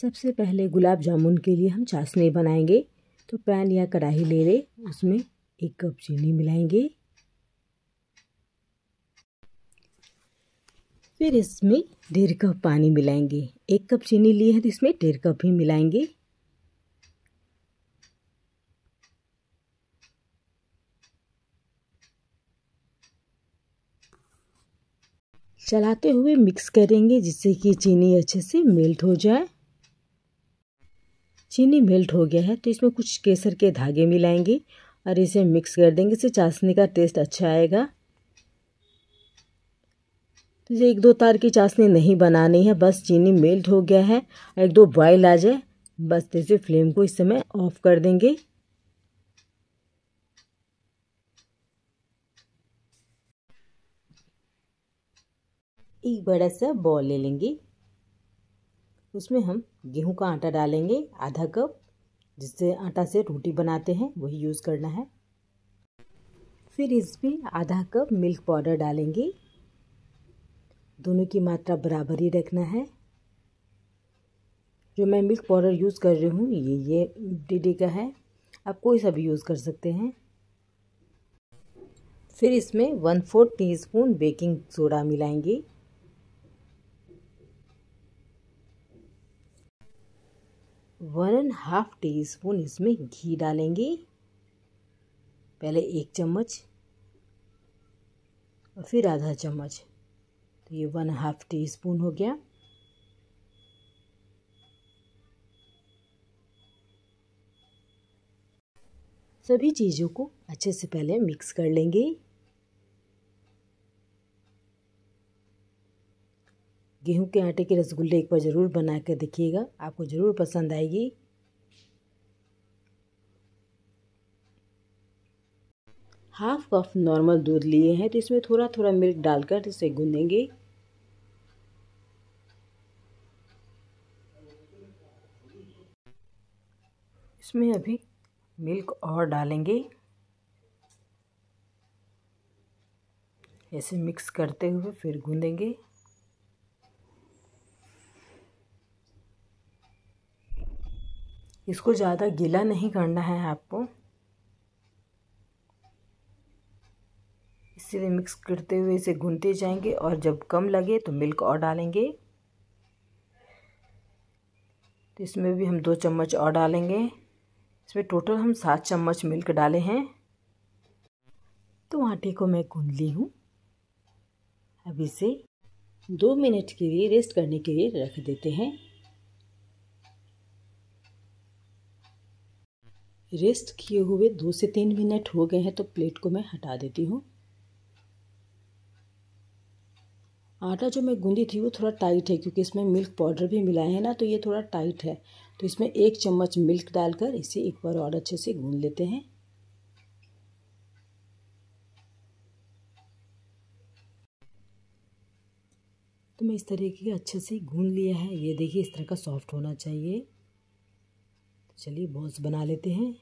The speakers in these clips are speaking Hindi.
सबसे पहले गुलाब जामुन के लिए हम चाशनी बनाएंगे तो पैन या कढ़ाई ले ले उसमें एक कप चीनी मिलाएंगे फिर इसमें डेढ़ कप पानी मिलाएंगे एक कप चीनी लिए है तो इसमें डेढ़ कप ही मिलाएंगे चलाते हुए मिक्स करेंगे जिससे कि चीनी अच्छे से मेल्ट हो जाए चीनी मेल्ट हो गया है तो इसमें कुछ केसर के धागे मिलाएंगे और इसे मिक्स कर देंगे इससे चाशनी का टेस्ट अच्छा आएगा तो ये एक दो तार की चाशनी नहीं बनानी है बस चीनी मेल्ट हो गया है और एक दो बॉयल आ जाए बस जैसे फ्लेम को इस समय ऑफ कर देंगे एक बड़ा सा बॉल ले लेंगे उसमें हम गेहूं का आटा डालेंगे आधा कप जिससे आटा से रोटी बनाते हैं वही यूज़ करना है फिर इसमें आधा कप मिल्क पाउडर डालेंगे दोनों की मात्रा बराबर ही रखना है जो मैं मिल्क पाउडर यूज़ कर रही हूँ ये ये डीडी का है आप कोई सा भी यूज़ कर सकते हैं फिर इसमें one fourth teaspoon baking soda मिलाएंगे one and half teaspoon इसमें घी डालेंगे पहले एक चम्मच और फिर आधा चम्मच तो ये वन हाफ टी स्पून हो गया सभी चीज़ों को अच्छे से पहले मिक्स कर लेंगे गेहूं के आटे के रसगुल्ले एक बार ज़रूर बना कर देखिएगा आपको ज़रूर पसंद आएगी हाफ कप नॉर्मल दूध लिए हैं तो इसमें थोड़ा थोड़ा मिल्क डालकर इसे गूंदेंगे इसमें अभी मिल्क और डालेंगे ऐसे मिक्स करते हुए फिर गूंदेंगे इसको ज़्यादा गीला नहीं करना है आपको इसीलिए मिक्स करते हुए इसे भूनते जाएंगे और जब कम लगे तो मिल्क और डालेंगे तो इसमें भी हम दो चम्मच और डालेंगे इसमें टोटल हम सात चम्मच मिल्क डाले हैं तो आटे को मैं गूंद ली हूँ अब इसे दो मिनट के लिए रेस्ट करने के लिए रख देते हैं रेस्ट किए हुए दो से तीन मिनट हो गए हैं तो प्लेट को मैं हटा देती हूँ आटा जो मैं गूंदी थी वो थोड़ा टाइट है क्योंकि इसमें मिल्क पाउडर भी मिलाए हैं ना तो ये थोड़ा टाइट है तो इसमें एक चम्मच मिल्क डालकर इसे एक बार और अच्छे से गूंद लेते हैं तो मैं इस तरीके के अच्छे से गूंद लिया है ये देखिए इस तरह का सॉफ्ट होना चाहिए चलिए बॉल्स बना लेते हैं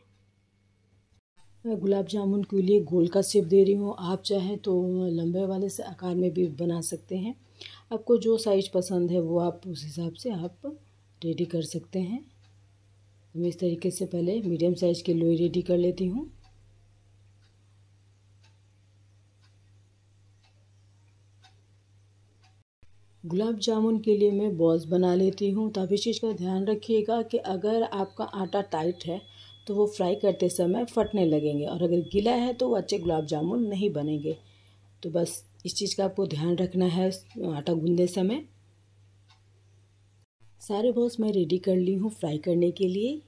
मैं गुलाब जामुन के लिए गोल का शेप दे रही हूँ आप चाहें तो लंबे वाले से आकार में भी बना सकते हैं आपको जो साइज पसंद है वो आप उस हिसाब से आप रेडी कर सकते हैं मैं इस तरीके से पहले मीडियम साइज़ के लोई रेडी कर लेती हूँ गुलाब जामुन के लिए मैं बॉल्स बना लेती हूँ तब तो इस चीज़ का ध्यान रखिएगा कि अगर आपका आटा टाइट है तो वो फ्राई करते समय फटने लगेंगे और अगर गीला है तो वो अच्छे गुलाब जामुन नहीं बनेंगे तो बस इस चीज़ का आपको ध्यान रखना है आटा गूंदे समय सारे बॉल्स मैं रेडी कर ली हूँ फ्राई करने के लिए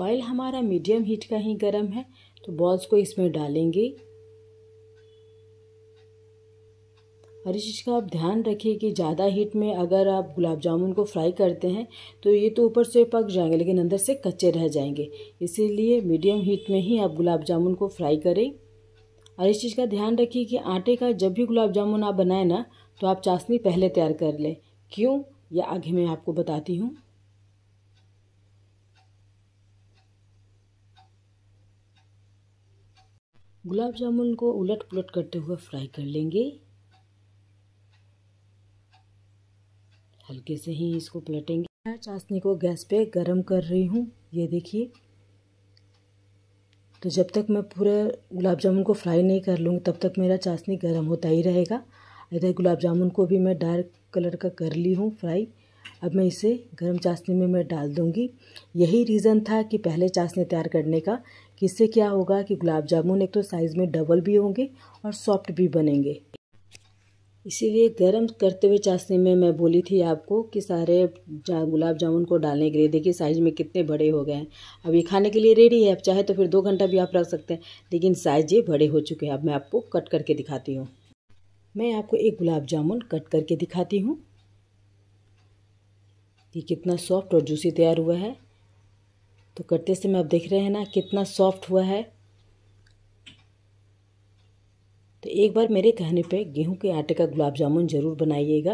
वाइल हमारा मीडियम हीट का ही गर्म है तो बॉल्स को इसमें डालेंगे हरी चीज़ का आप ध्यान रखिए कि ज़्यादा हीट में अगर आप गुलाब जामुन को फ्राई करते हैं तो ये तो ऊपर से पक जाएंगे लेकिन अंदर से कच्चे रह जाएंगे इसीलिए मीडियम हीट में ही आप गुलाब जामुन को फ्राई करें और इस चीज़ का ध्यान रखिए कि आटे का जब भी गुलाब जामुन आप बनाएं ना तो आप चाशनी पहले तैयार कर लें क्यों यह आगे मैं आपको बताती हूँ गुलाब जामुन को उलट पुलट करते हुए फ्राई कर लेंगे हल्के से ही इसको पलटेंगे मैं चाशनी को गैस पे गरम कर रही हूँ ये देखिए तो जब तक मैं पूरा गुलाब जामुन को फ्राई नहीं कर लूँगी तब तक मेरा चाशनी गर्म होता ही रहेगा इधर गुलाब जामुन को भी मैं डार्क कलर का कर ली हूँ फ्राई अब मैं इसे गर्म चाशनी में मैं डाल दूँगी यही रीज़न था कि पहले चाशनी तैयार करने का कि इससे क्या होगा कि गुलाब जामुन एक तो साइज़ में डबल भी होंगे और सॉफ्ट भी बनेंगे इसीलिए गर्म करते हुए चाशनी में मैं बोली थी आपको कि सारे जा, गुलाब जामुन को डालने के लिए देखिए साइज़ में कितने बड़े हो गए हैं अब ये खाने के लिए रेडी है अब चाहे तो फिर दो घंटा भी आप रख सकते हैं लेकिन साइज़ ये बड़े हो चुके हैं अब मैं आपको कट करके दिखाती हूँ मैं आपको एक गुलाब जामुन कट करके दिखाती हूँ ये कितना सॉफ्ट और जूसी तैयार हुआ है तो कटते से मैं आप देख रहे हैं ना कितना सॉफ्ट हुआ है तो एक बार मेरे कहने पे गेहूं के आटे का गुलाब जामुन ज़रूर बनाइएगा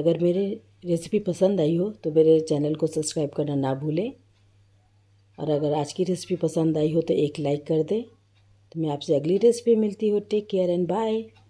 अगर मेरे रेसिपी पसंद आई हो तो मेरे चैनल को सब्सक्राइब करना ना भूलें और अगर आज की रेसिपी पसंद आई हो तो एक लाइक कर दें तो मैं आपसे अगली रेसिपी मिलती हूँ टेक केयर एंड बाय